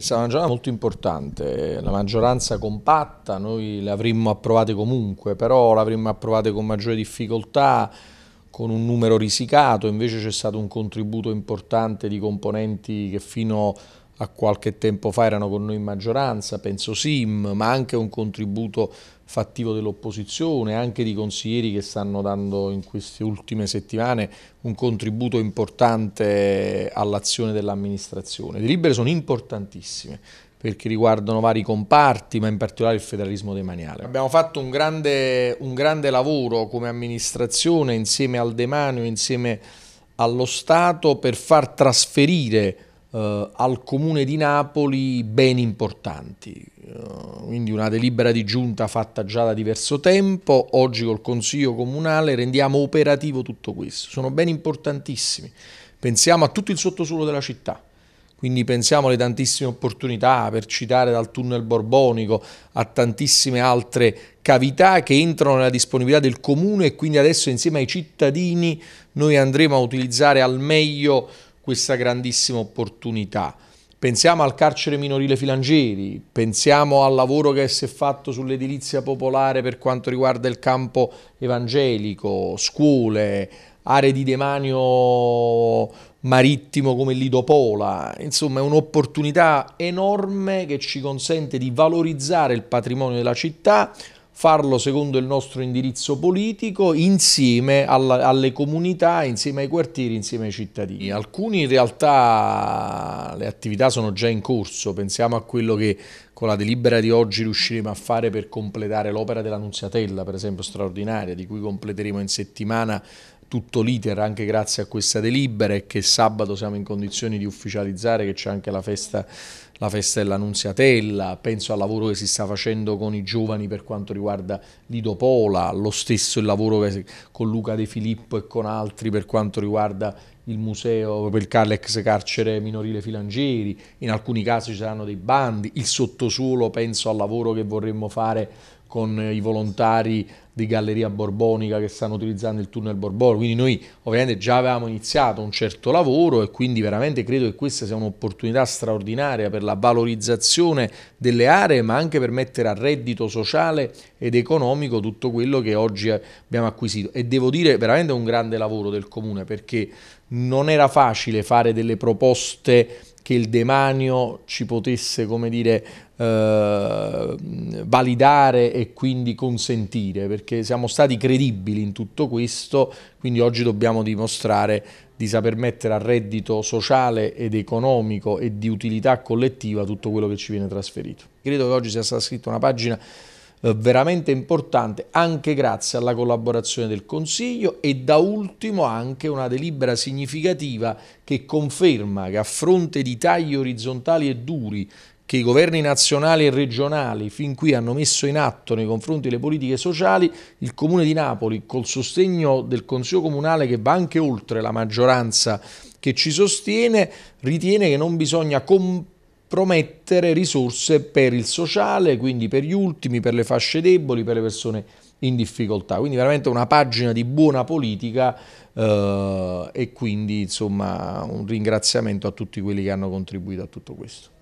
È stata una giornata molto importante, la maggioranza compatta, noi l'avremmo approvate comunque, però l'avremmo approvate con maggiore difficoltà, con un numero risicato, invece c'è stato un contributo importante di componenti che fino a qualche tempo fa erano con noi in maggioranza, penso Sim, ma anche un contributo fattivo dell'opposizione, anche di consiglieri che stanno dando in queste ultime settimane un contributo importante all'azione dell'amministrazione. Le delibere sono importantissime perché riguardano vari comparti, ma in particolare il federalismo demaniale. Abbiamo fatto un grande, un grande lavoro come amministrazione insieme al demanio, insieme allo Stato per far trasferire eh, al Comune di Napoli beni importanti, eh, quindi una delibera di giunta fatta già da diverso tempo, oggi col Consiglio Comunale rendiamo operativo tutto questo, sono beni importantissimi, pensiamo a tutto il sottosuolo della città, quindi pensiamo alle tantissime opportunità, per citare dal tunnel borbonico a tantissime altre cavità che entrano nella disponibilità del comune e quindi adesso insieme ai cittadini noi andremo a utilizzare al meglio questa grandissima opportunità. Pensiamo al carcere minorile Filangieri, pensiamo al lavoro che si è fatto sull'edilizia popolare per quanto riguarda il campo evangelico, scuole, aree di demanio marittimo come Lidopola, insomma è un'opportunità enorme che ci consente di valorizzare il patrimonio della città, farlo secondo il nostro indirizzo politico insieme alla, alle comunità, insieme ai quartieri, insieme ai cittadini. Alcune in realtà le attività sono già in corso, pensiamo a quello che con la delibera di oggi riusciremo a fare per completare l'opera della Nunziatella, per esempio straordinaria, di cui completeremo in settimana tutto l'iter anche grazie a questa delibera e che sabato siamo in condizioni di ufficializzare che c'è anche la festa, la festa dell'Annunziatella, penso al lavoro che si sta facendo con i giovani per quanto riguarda Lido Pola, lo stesso il lavoro con Luca De Filippo e con altri per quanto riguarda il museo per l'ex carcere minorile Filangieri, in alcuni casi ci saranno dei bandi, il sottosuolo penso al lavoro che vorremmo fare con i volontari di Galleria Borbonica che stanno utilizzando il tunnel Borbonico, quindi noi ovviamente già avevamo iniziato un certo lavoro e quindi veramente credo che questa sia un'opportunità straordinaria per la valorizzazione delle aree ma anche per mettere a reddito sociale ed economico tutto quello che oggi abbiamo acquisito e devo dire veramente un grande lavoro del Comune perché non era facile fare delle proposte che il demanio ci potesse, come dire, eh, validare e quindi consentire, perché siamo stati credibili in tutto questo, quindi oggi dobbiamo dimostrare di saper mettere a reddito sociale ed economico e di utilità collettiva tutto quello che ci viene trasferito. Credo che oggi sia stata scritta una pagina eh, veramente importante anche grazie alla collaborazione del Consiglio e da ultimo anche una delibera significativa che conferma che a fronte di tagli orizzontali e duri che i governi nazionali e regionali fin qui hanno messo in atto nei confronti delle politiche sociali, il Comune di Napoli, col sostegno del Consiglio Comunale che va anche oltre la maggioranza che ci sostiene, ritiene che non bisogna comprare promettere risorse per il sociale, quindi per gli ultimi, per le fasce deboli, per le persone in difficoltà. Quindi veramente una pagina di buona politica eh, e quindi insomma un ringraziamento a tutti quelli che hanno contribuito a tutto questo.